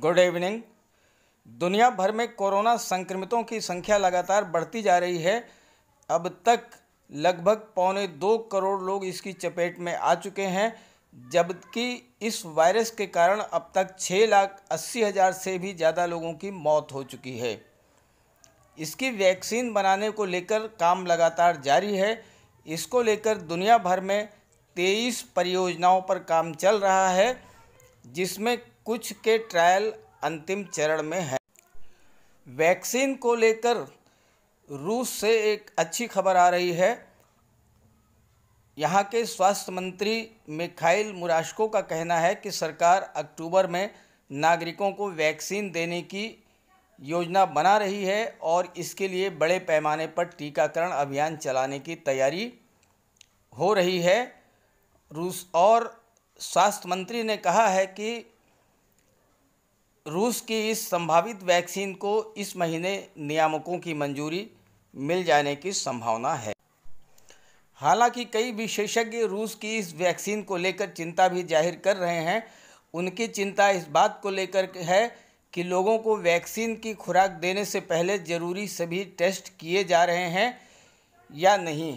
good evening दुनिया भर में कोरोना संक्रमितों की संख्या लगातार बढ़ती जा रही है अब तक लगभग पौने दो करोड़ लोग इसकी चपेट में आ चुके हैं जबकि इस वायरस के कारण अब तक छः लाख अस्सी हज़ार से भी ज़्यादा लोगों की मौत हो चुकी है इसकी वैक्सीन बनाने को लेकर काम लगातार जारी है इसको लेकर दुनिया भर में तेईस परियोजनाओं पर काम चल रहा है जिसमें कुछ के ट्रायल अंतिम चरण में हैं वैक्सीन को लेकर रूस से एक अच्छी खबर आ रही है यहाँ के स्वास्थ्य मंत्री मिखाइल मुराशको का कहना है कि सरकार अक्टूबर में नागरिकों को वैक्सीन देने की योजना बना रही है और इसके लिए बड़े पैमाने पर टीकाकरण अभियान चलाने की तैयारी हो रही है रूस और स्वास्थ्य मंत्री ने कहा है कि रूस की इस संभावित वैक्सीन को इस महीने नियामकों की मंजूरी मिल जाने की संभावना है हालांकि कई विशेषज्ञ रूस की इस वैक्सीन को लेकर चिंता भी जाहिर कर रहे हैं उनकी चिंता इस बात को लेकर है कि लोगों को वैक्सीन की खुराक देने से पहले ज़रूरी सभी टेस्ट किए जा रहे हैं या नहीं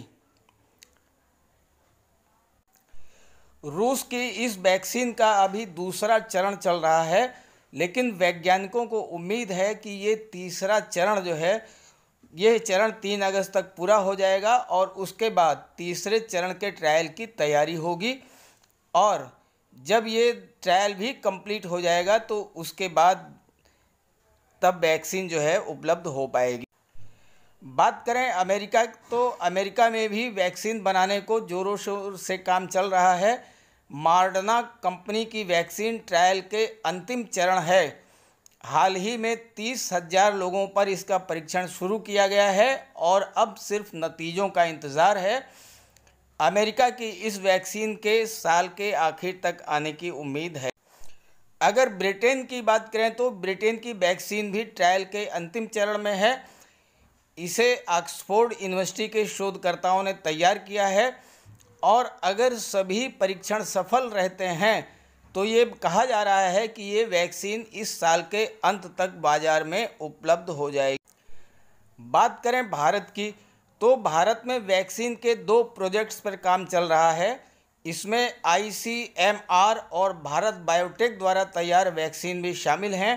रूस की इस वैक्सीन का अभी दूसरा चरण चल रहा है लेकिन वैज्ञानिकों को उम्मीद है कि ये तीसरा चरण जो है यह चरण तीन अगस्त तक पूरा हो जाएगा और उसके बाद तीसरे चरण के ट्रायल की तैयारी होगी और जब ये ट्रायल भी कंप्लीट हो जाएगा तो उसके बाद तब वैक्सीन जो है उपलब्ध हो पाएगी बात करें अमेरिका तो अमेरिका में भी वैक्सीन बनाने को ज़ोरों शोर से काम चल रहा है मार्डना कंपनी की वैक्सीन ट्रायल के अंतिम चरण है हाल ही में तीस हजार लोगों पर इसका परीक्षण शुरू किया गया है और अब सिर्फ नतीजों का इंतज़ार है अमेरिका की इस वैक्सीन के साल के आखिर तक आने की उम्मीद है अगर ब्रिटेन की बात करें तो ब्रिटेन की वैक्सीन भी ट्रायल के अंतिम चरण में है इसे ऑक्सफोर्ड यूनिवर्सिटी के शोधकर्ताओं ने तैयार किया है और अगर सभी परीक्षण सफल रहते हैं तो ये कहा जा रहा है कि ये वैक्सीन इस साल के अंत तक बाज़ार में उपलब्ध हो जाएगी बात करें भारत की तो भारत में वैक्सीन के दो प्रोजेक्ट्स पर काम चल रहा है इसमें आई और भारत बायोटेक द्वारा तैयार वैक्सीन भी शामिल हैं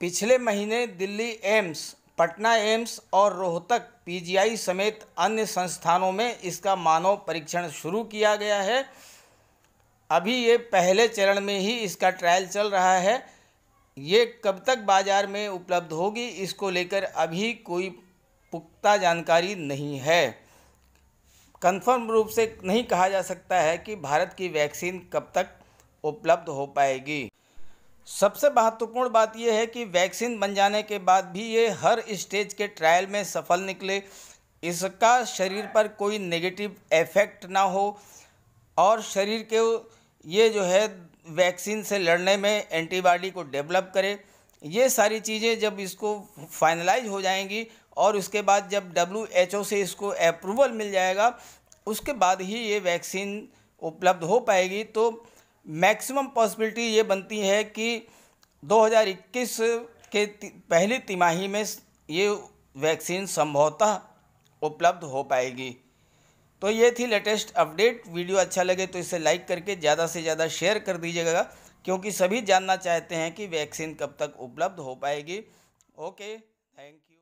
पिछले महीने दिल्ली एम्स पटना एम्स और रोहतक पीजीआई समेत अन्य संस्थानों में इसका मानव परीक्षण शुरू किया गया है अभी ये पहले चरण में ही इसका ट्रायल चल रहा है ये कब तक बाज़ार में उपलब्ध होगी इसको लेकर अभी कोई पुख्ता जानकारी नहीं है कंफर्म रूप से नहीं कहा जा सकता है कि भारत की वैक्सीन कब तक उपलब्ध हो पाएगी सबसे महत्वपूर्ण बात यह है कि वैक्सीन बन जाने के बाद भी ये हर स्टेज के ट्रायल में सफल निकले इसका शरीर पर कोई नेगेटिव इफेक्ट ना हो और शरीर के ये जो है वैक्सीन से लड़ने में एंटीबॉडी को डेवलप करे ये सारी चीज़ें जब इसको फाइनलाइज हो जाएंगी और उसके बाद जब डब्ल्यू से इसको अप्रूवल मिल जाएगा उसके बाद ही ये वैक्सीन उपलब्ध हो पाएगी तो मैक्सिमम पॉसिबिलिटी ये बनती है कि 2021 के पहली तिमाही में ये वैक्सीन संभवतः उपलब्ध हो पाएगी तो ये थी लेटेस्ट अपडेट वीडियो अच्छा लगे तो इसे लाइक करके ज़्यादा से ज़्यादा शेयर कर दीजिएगा क्योंकि सभी जानना चाहते हैं कि वैक्सीन कब तक उपलब्ध हो पाएगी ओके थैंक यू